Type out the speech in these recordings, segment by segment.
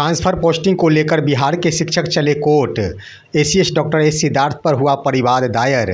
transfer posting को लेकर बिहार के शिक्षक चले court ACS doctor S Siddharth पर हुआ परिवाद दायर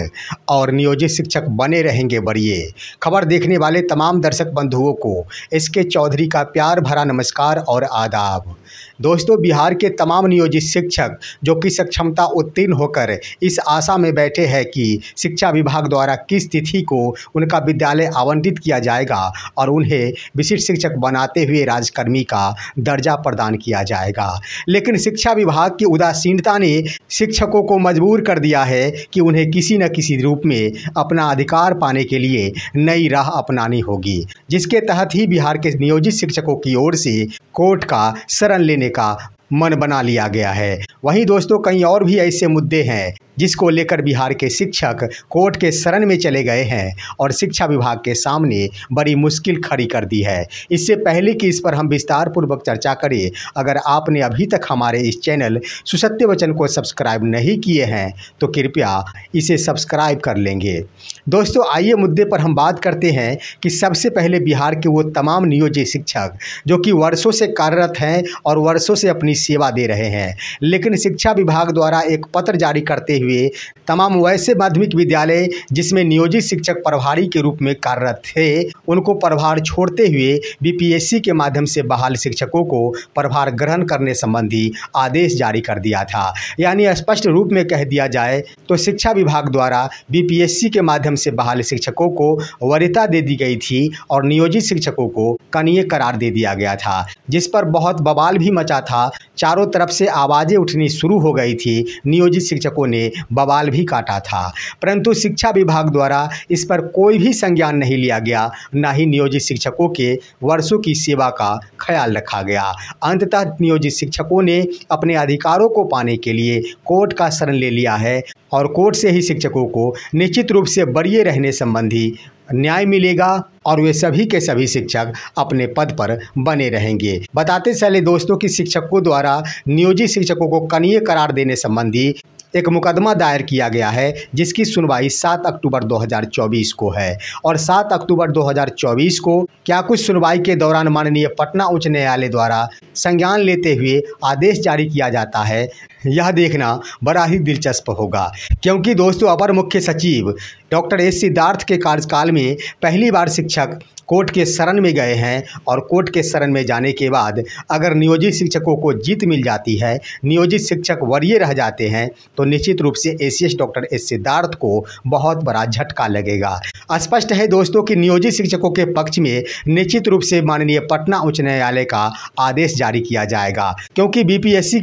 और नियोजित शिक्षक बने रहेंगे बरिए खबर देखने वाले तमाम दर्शक बंधुओं को एस के चौधरी का प्यार भरा नमस्कार और आदाब दोस्तों बिहार के तमाम नियोजित शिक्षक जो कि सक्षमता उत्तीर्ण होकर इस आशा में बैठे हैं कि शिक्षा विभाग द्वारा किस तिथि को उनका विद्यालय आवंटित किया जाएगा और उन्हें विशिष्ट शिक्षक बनाते हुए राजकर्मी का दर्जा प्रदान किया जाए जाएगा लेकिन शिक्षा विभाग की उदासीनता ने शिक्षकों को मजबूर कर दिया है कि उन्हें किसी न किसी रूप में अपना अधिकार पाने के लिए नई राह अपनानी होगी जिसके तहत ही बिहार के नियोजित शिक्षकों की ओर से कोर्ट का शरण लेने का मन बना लिया गया है वहीं दोस्तों कई और भी ऐसे मुद्दे हैं जिसको लेकर बिहार के शिक्षक कोर्ट के शरण में चले गए हैं और शिक्षा विभाग के सामने बड़ी मुश्किल खड़ी कर दी है इससे पहले कि इस पर हम विस्तार पूर्वक चर्चा करें अगर आपने अभी तक हमारे इस चैनल सुसत्य वचन को सब्सक्राइब नहीं किए हैं तो कृपया इसे सब्सक्राइब कर लेंगे दोस्तों आइए मुद्दे पर हम बात करते हैं कि सबसे पहले बिहार के वो तमाम नियोजित शिक्षक जो कि वर्षों से कार्यरत हैं और वर्षों से अपनी सेवा दे रहे हैं लेकिन शिक्षा विभाग द्वारा एक पत्र जारी करते हुए हुए तमाम वैसे माध्यमिक विद्यालय जिसमें नियोजित शिक्षक प्रभारी के रूप में कार्यरत थे उनको प्रभार छोड़ते हुए बीपीएससी के माध्यम से बहाल शिक्षकों को प्रभार ग्रहण करने संबंधी आदेश जारी कर दिया था यानी स्पष्ट रूप में कह दिया जाए तो शिक्षा विभाग द्वारा बीपीएससी के माध्यम से बहाल शिक्षकों को वरिता दे दी गई थी और नियोजित शिक्षकों को कनीय करार दे दिया गया था जिस पर बहुत बवाल भी मचा था चारों तरफ से आवाज़ें उठनी शुरू हो गई थी नियोजित शिक्षकों ने बवाल भी काटा था परंतु शिक्षा विभाग द्वारा इस पर कोई भी संज्ञान नहीं लिया गया न ही नियोजित शिक्षकों के वर्षों की सेवा का ख्याल रखा गया अंततः नियोजित शिक्षकों ने अपने अधिकारों को पाने के लिए कोर्ट का शरण ले लिया है और कोर्ट से ही शिक्षकों को निश्चित रूप से बरिए रहने संबंधी न्याय मिलेगा और वे सभी के सभी शिक्षक अपने पद पर बने रहेंगे बताते चले दोस्तों कि शिक्षकों द्वारा नियोजित शिक्षकों को कनीय करार देने संबंधी एक मुकदमा दायर किया गया है जिसकी सुनवाई 7 अक्टूबर 2024 को है और 7 अक्टूबर 2024 को क्या कुछ सुनवाई के दौरान माननीय पटना उच्च न्यायालय द्वारा संज्ञान लेते हुए आदेश जारी किया जाता है यह देखना बड़ा ही दिलचस्प होगा क्योंकि दोस्तों अपर मुख्य सचिव डॉक्टर एस सिद्धार्थ के कार्यकाल में पहली बार शिक्षक कोर्ट के शरण में गए हैं और कोर्ट के शरण में जाने के बाद अगर नियोजित शिक्षकों को जीत मिल जाती है नियोजित शिक्षक वरीय रह जाते हैं तो निश्चित रूप से एसीएस डॉक्टर एस सिद्धार्थ को बहुत बड़ा झटका लगेगा स्पष्ट है दोस्तों कि नियोजित शिक्षकों के पक्ष में निश्चित रूप से माननीय पटना उच्च न्यायालय का आदेश जारी किया जाएगा क्योंकि बी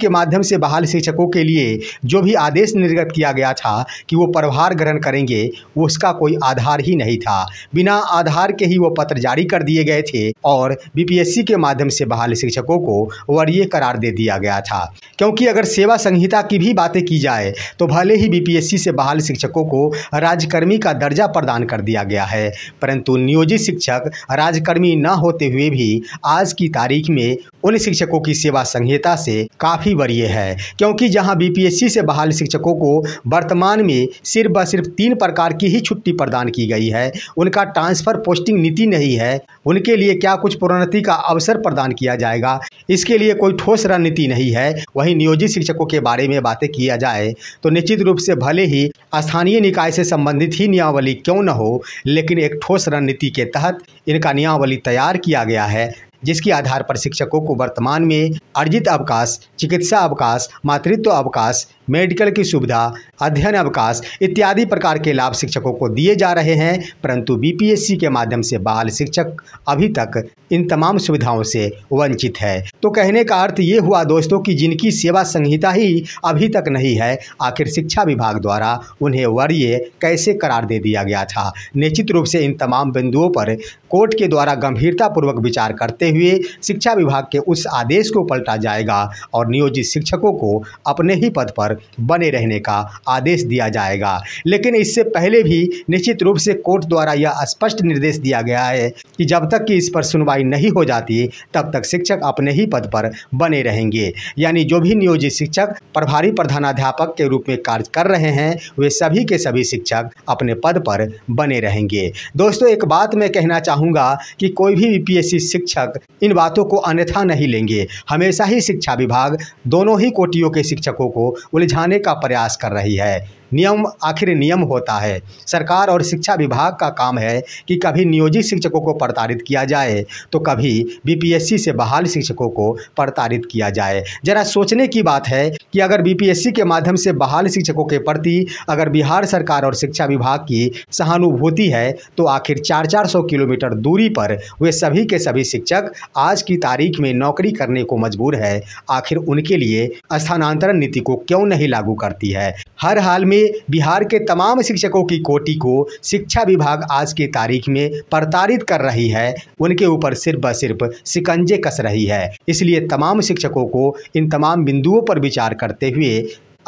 के माध्यम से बहाल शिक्षकों के लिए जो भी आदेश निर्गत किया गया था कि वो प्रभार ग्रहण करेंगे उसका कोई आधार ही नहीं था बिना आधार के ही वो पत्र जारी कर दिए गए थे और बीपीएससी के माध्यम से बहाल शिक्षकों को वरीय करार दे दिया गया था क्योंकि अगर सेवा संहिता की भी बातें की जाए तो भले ही बीपीएससी से बहाल शिक्षकों को राजकर्मी का दर्जा प्रदान कर दिया गया है परंतु नियोजित शिक्षक राजकर्मी न होते हुए भी आज की तारीख में उन शिक्षकों की सेवा संहिता से काफ़ी वरीय है क्योंकि जहां बीपीएससी से बहाल शिक्षकों को वर्तमान में सिर्फ सिर्फ तीन प्रकार की की ही छुट्टी प्रदान की गई है उनका ट्रांसफ़र पोस्टिंग नीति नहीं है उनके लिए क्या कुछ प्रोन्नति का अवसर प्रदान किया जाएगा इसके लिए कोई ठोस रणनीति नहीं है वहीं नियोजित शिक्षकों के बारे में बातें किया जाए तो निश्चित रूप से भले ही स्थानीय निकाय से संबंधित ही नियावली क्यों न हो लेकिन एक ठोस रणनीति के तहत इनका नियावली तैयार किया गया है जिसके आधार पर शिक्षकों को वर्तमान में अर्जित अवकाश चिकित्सा अवकाश मातृत्व अवकाश मेडिकल की सुविधा अध्ययन अवकाश इत्यादि प्रकार के लाभ शिक्षकों को दिए जा रहे हैं परंतु बीपीएससी के माध्यम से बाल शिक्षक अभी तक इन तमाम सुविधाओं से वंचित है तो कहने का अर्थ ये हुआ दोस्तों कि जिनकी सेवा संहिता ही अभी तक नहीं है आखिर शिक्षा विभाग द्वारा उन्हें वरीय कैसे करार दे दिया गया था निश्चित रूप से इन तमाम बिंदुओं पर कोर्ट के द्वारा गंभीरतापूर्वक विचार करते हुए शिक्षा विभाग के उस आदेश को पलटा जाएगा और नियोजित शिक्षकों को अपने ही पद पर बने रहने का आदेश दिया जाएगा लेकिन इससे पहले भी निश्चित रूप से कोर्ट द्वारा यह स्पष्ट निर्देश दिया गया है कि जब तक कि इस पर सुनवाई नहीं हो जाती तब तक शिक्षक अपने ही पद पर बने रहेंगे यानी जो भी नियोजित शिक्षक प्रभारी प्रधानाध्यापक के रूप में कार्य कर रहे हैं वे सभी के सभी शिक्षक अपने पद पर बने रहेंगे दोस्तों एक बात मैं कहना चाहूँगा कि कोई भी बी शिक्षक इन बातों को अन्यथा नहीं लेंगे हमेशा ही शिक्षा विभाग दोनों ही कोटियों के शिक्षकों को उलझाने का प्रयास कर रही है नियम आखिर नियम होता है सरकार और शिक्षा विभाग का काम है कि कभी नियोजित शिक्षकों को प्रताड़ित किया जाए तो कभी बीपीएससी से बहाल शिक्षकों को प्रताड़ित किया जाए जरा सोचने की बात है कि अगर बीपीएससी के माध्यम से बहाल शिक्षकों के प्रति अगर बिहार सरकार और शिक्षा विभाग की सहानुभूति है तो आखिर चार चार सौ किलोमीटर दूरी पर वे सभी के सभी शिक्षक आज की तारीख में नौकरी करने को मजबूर है आखिर उनके लिए स्थानांतरण नीति को क्यों नहीं लागू करती है हर हाल में बिहार के तमाम शिक्षकों की कोटि को शिक्षा विभाग आज की तारीख में प्रताड़ित कर रही है उनके ऊपर सिर्फ ब सिर्फ शिकंजे कस रही है इसलिए तमाम शिक्षकों को इन तमाम बिंदुओं पर विचार करते हुए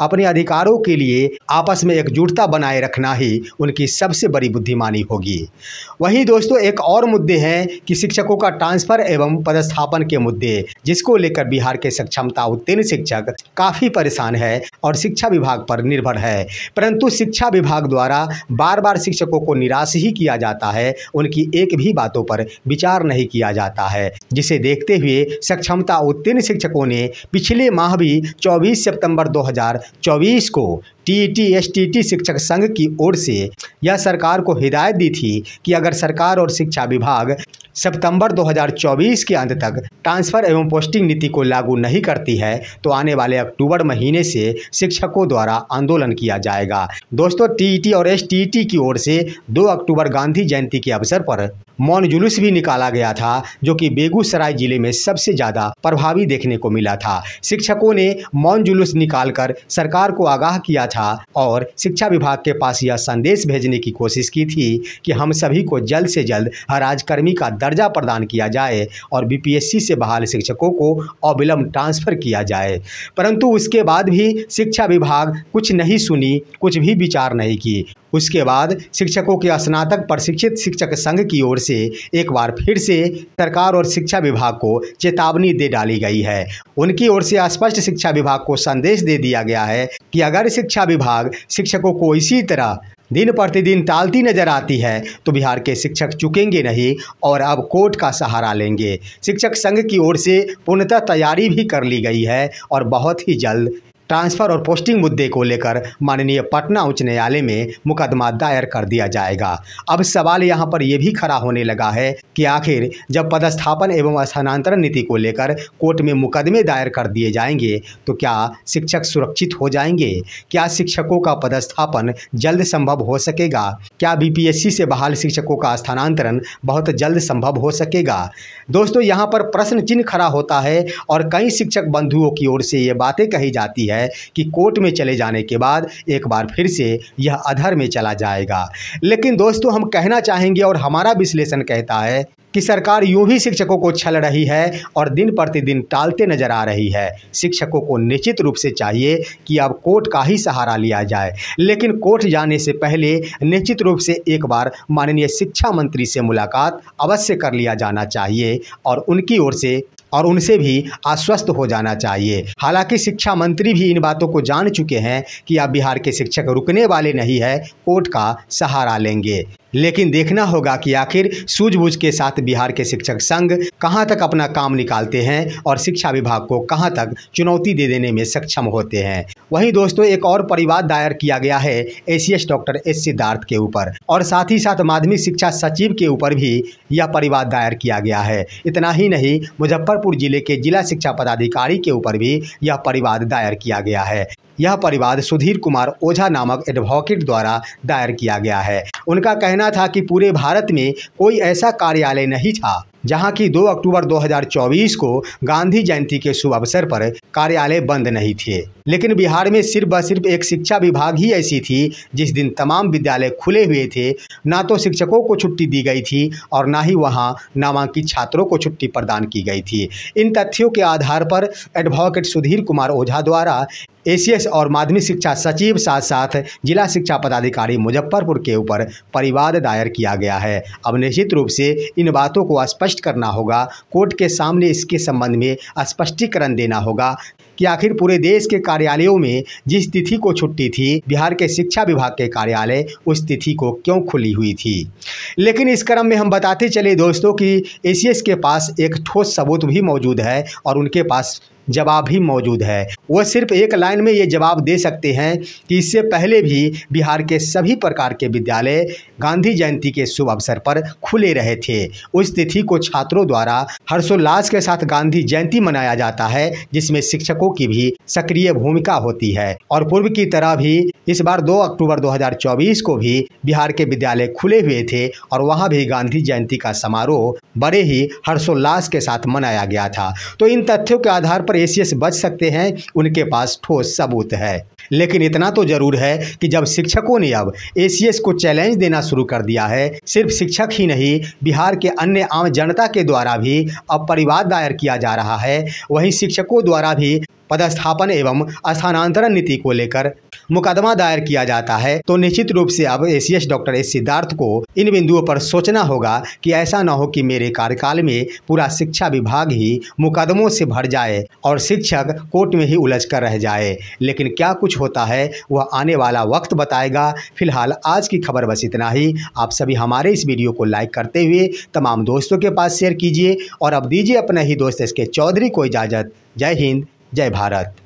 अपने अधिकारों के लिए आपस में एकजुटता बनाए रखना ही उनकी सबसे बड़ी बुद्धिमानी होगी वहीं दोस्तों एक और मुद्दे हैं कि शिक्षकों का ट्रांसफर एवं पदस्थापन के मुद्दे जिसको लेकर बिहार के सक्षमता उत्तीर्ण शिक्षक काफ़ी परेशान है और शिक्षा विभाग पर निर्भर है परंतु शिक्षा विभाग द्वारा बार बार शिक्षकों को निराश ही किया जाता है उनकी एक भी बातों पर विचार नहीं किया जाता है जिसे देखते हुए सक्षमता उत्तीर्ण शिक्षकों ने पिछले माह भी चौबीस सितंबर दो 2024 को टी शिक्षक संघ की ओर से यह सरकार को हिदायत दी थी कि अगर सरकार और शिक्षा विभाग सितंबर 2024 के अंत तक ट्रांसफर एवं पोस्टिंग नीति को लागू नहीं करती है तो आने वाले अक्टूबर महीने से शिक्षकों द्वारा आंदोलन किया जाएगा दोस्तों टीईटी e और एसटीईटी e की ओर से 2 अक्टूबर गांधी जयंती के अवसर पर मौन जुलूस भी निकाला गया था जो कि बेगूसराय जिले में सबसे ज़्यादा प्रभावी देखने को मिला था शिक्षकों ने मौन जुलूस निकालकर सरकार को आगाह किया था और शिक्षा विभाग के पास यह संदेश भेजने की कोशिश की थी कि हम सभी को जल्द से जल्द राजकर्मी का दर्जा प्रदान किया जाए और बीपीएससी से बहाल शिक्षकों को अविलंब ट्रांसफर किया जाए परंतु उसके बाद भी शिक्षा विभाग कुछ नहीं सुनी कुछ भी विचार नहीं की उसके बाद शिक्षकों के स्नातक प्रशिक्षित शिक्षक संघ की ओर से एक बार फिर से सरकार और शिक्षा विभाग को चेतावनी दे डाली गई है उनकी ओर से स्पष्ट शिक्षा विभाग को संदेश दे दिया गया है कि अगर शिक्षा विभाग शिक्षकों को इसी तरह दिन प्रतिदिन टालती नजर आती है तो बिहार के शिक्षक चुकेंगे नहीं और अब कोर्ट का सहारा लेंगे शिक्षक संघ की ओर से पूर्णतः तैयारी भी कर ली गई है और बहुत ही जल्द ट्रांसफर और पोस्टिंग मुद्दे को लेकर माननीय पटना उच्च न्यायालय में मुकदमा दायर कर दिया जाएगा अब सवाल यहां पर यह भी खड़ा होने लगा है कि आखिर जब पदस्थापन एवं स्थानांतरण नीति को लेकर कोर्ट में मुकदमे दायर कर दिए जाएंगे तो क्या शिक्षक सुरक्षित हो जाएंगे क्या शिक्षकों का पदस्थापन जल्द संभव हो सकेगा क्या बी से बहाल शिक्षकों का स्थानांतरण बहुत जल्द संभव हो सकेगा दोस्तों यहाँ पर प्रश्न चिन्ह खड़ा होता है और कई शिक्षक बंधुओं की ओर से ये बातें कही जाती है है कि कोर्ट में चले जाने के बाद एक बार फिर से यह अधर में चला जाएगा लेकिन दोस्तों हम कहना चाहेंगे और हमारा विश्लेषण कहता है कि सरकार यूँ भी शिक्षकों को छल रही है और दिन प्रतिदिन टालते नजर आ रही है शिक्षकों को निश्चित रूप से चाहिए कि अब कोर्ट का ही सहारा लिया जाए लेकिन कोर्ट जाने से पहले निश्चित रूप से एक बार माननीय शिक्षा मंत्री से मुलाकात अवश्य कर लिया जाना चाहिए और उनकी ओर से और उनसे भी आश्वस्त हो जाना चाहिए हालांकि शिक्षा मंत्री भी इन बातों को जान चुके हैं कि अब बिहार के शिक्षक रुकने वाले नहीं है कोर्ट का सहारा लेंगे लेकिन देखना होगा कि आखिर सूझबूझ के साथ बिहार के शिक्षक संघ कहां तक अपना काम निकालते हैं और शिक्षा विभाग को कहां तक चुनौती दे देने में सक्षम होते हैं वहीं दोस्तों एक और परिवाद दायर किया गया है एसीएस डॉक्टर एस सिद्धार्थ के ऊपर और साथ ही साथ माध्यमिक शिक्षा सचिव के ऊपर भी यह परिवाद दायर किया गया है इतना ही नहीं मुजफ्फरपुर जिले के जिला शिक्षा पदाधिकारी के ऊपर भी यह परिवाद दायर किया गया है यह परिवाद सुधीर कुमार ओझा नामक एडवोकेट द्वारा दायर किया गया है उनका कहना कहना था कि पूरे भारत में कोई ऐसा कार्यालय नहीं था जहां की 2 अक्टूबर 2024 को गांधी जयंती के शुभ अवसर पर कार्यालय बंद नहीं थे लेकिन बिहार में सिर्फ व सिर्फ एक शिक्षा विभाग ही ऐसी थी जिस दिन तमाम विद्यालय खुले हुए थे ना तो शिक्षकों को छुट्टी दी गई थी और ना ही वहाँ नामांकित छात्रों को छुट्टी प्रदान की गई थी इन तथ्यों के आधार पर एडवोकेट सुधीर कुमार ओझा द्वारा एसीएस और माध्यमिक शिक्षा सचिव साथ साथ जिला शिक्षा पदाधिकारी मुजफ्फरपुर के ऊपर परिवाद दायर किया गया है अब निश्चित रूप से इन बातों को स्पष्ट स्पष्ट करना होगा कोर्ट के सामने इसके संबंध में स्पष्टीकरण देना होगा कि आखिर पूरे देश के कार्यालयों में जिस तिथि को छुट्टी थी बिहार के शिक्षा विभाग के कार्यालय उस तिथि को क्यों खुली हुई थी लेकिन इस क्रम में हम बताते चले दोस्तों कि ए के पास एक ठोस सबूत भी मौजूद है और उनके पास जवाब ही मौजूद है वो सिर्फ एक लाइन में ये जवाब दे सकते हैं कि इससे पहले भी बिहार के सभी प्रकार के विद्यालय गांधी जयंती के शुभ अवसर पर खुले रहे थे उस तिथि को छात्रों द्वारा हर्षोल्लास के साथ गांधी जयंती मनाया जाता है जिसमें शिक्षकों की भी सक्रिय भूमिका होती है और पूर्व की तरह भी इस बार 2 अक्टूबर 2024 को भी बिहार के विद्यालय खुले हुए थे और वहाँ भी गांधी जयंती का समारोह बड़े ही हर्षोल्लास के साथ मनाया गया था तो इन तथ्यों के आधार पर और एसीए से बच सकते हैं उनके पास ठोस सबूत है लेकिन इतना तो जरूर है कि जब शिक्षकों ने अब एसीएस को चैलेंज देना शुरू कर दिया है सिर्फ शिक्षक ही नहीं बिहार के अन्य आम जनता के द्वारा भी अब परिवाद दायर किया जा रहा है वहीं शिक्षकों द्वारा भी पदस्थापन एवं स्थानांतरण नीति को लेकर मुकदमा दायर किया जाता है तो निश्चित रूप से अब ए डॉक्टर एस सिद्धार्थ को इन बिंदुओं पर सोचना होगा कि ऐसा न हो कि मेरे कार्यकाल में पूरा शिक्षा विभाग ही मुकदमों से भर जाए और शिक्षक कोर्ट में ही उलझ कर रह जाए लेकिन क्या कुछ होता है वह आने वाला वक्त बताएगा फिलहाल आज की खबर बस इतना ही आप सभी हमारे इस वीडियो को लाइक करते हुए तमाम दोस्तों के पास शेयर कीजिए और अब दीजिए अपने ही दोस्त एस के चौधरी को इजाज़त जय हिंद जय भारत